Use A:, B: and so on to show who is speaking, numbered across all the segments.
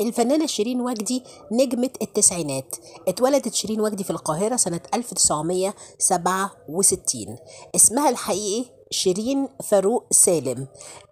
A: الفنانة شيرين وجدي نجمة التسعينات اتولدت شيرين وجدي في القاهرة سنة 1967 اسمها الحقيقي شيرين فاروق سالم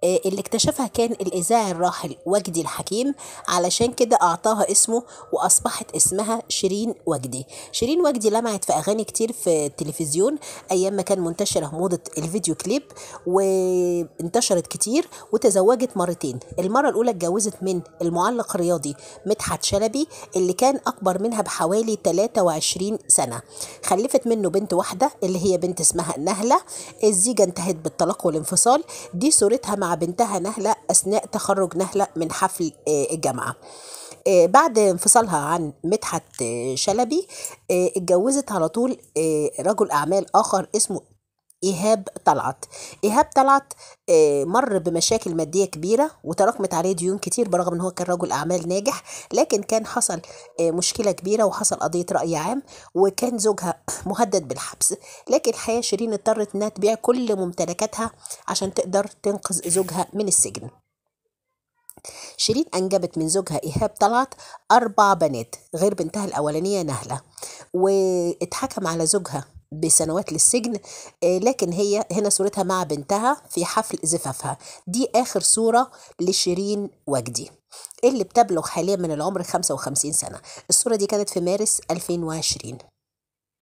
A: آه، اللي اكتشفها كان الإذاعي الراحل وجدي الحكيم علشان كده أعطاها اسمه وأصبحت اسمها شيرين وجدي شيرين وجدي لمعت في أغاني كتير في التلفزيون أيام ما كان منتشرة موضة الفيديو كليب وانتشرت كتير وتزوجت مرتين المرة الأولى اتجوزت من المعلق الرياضي مدحت شلبي اللي كان أكبر منها بحوالي 23 سنة خلفت منه بنت واحدة اللي هي بنت اسمها نهلة الزيجة انتهت انتهت بالطلاق والانفصال دي صورتها مع بنتها نهلة أثناء تخرج نهلة من حفل آه، الجامعة آه، بعد انفصالها عن مدحت آه، شلبي اتجوزت على طول رجل أعمال آخر اسمه إيهاب طلعت إيهاب طلعت آه، مر بمشاكل مادية كبيرة وتراكمت عليه ديون كتير برغم إن هو كان رجل أعمال ناجح لكن كان حصل آه، مشكلة كبيرة وحصل قضية رأي عام وكان زوجها مهدد بالحبس لكن الحقيقة شيرين اضطرت إنها تبيع كل ممتلكاتها عشان تقدر تنقذ زوجها من السجن شيرين أنجبت من زوجها إيهاب طلعت أربع بنات غير بنتها الأولانية نهلة واتحكم على زوجها بسنوات للسجن آه، لكن هي هنا صورتها مع بنتها في حفل زفافها دي آخر صورة لشيرين وجدي اللي بتبلغ حاليا من العمر 55 سنة الصورة دي كانت في مارس 2020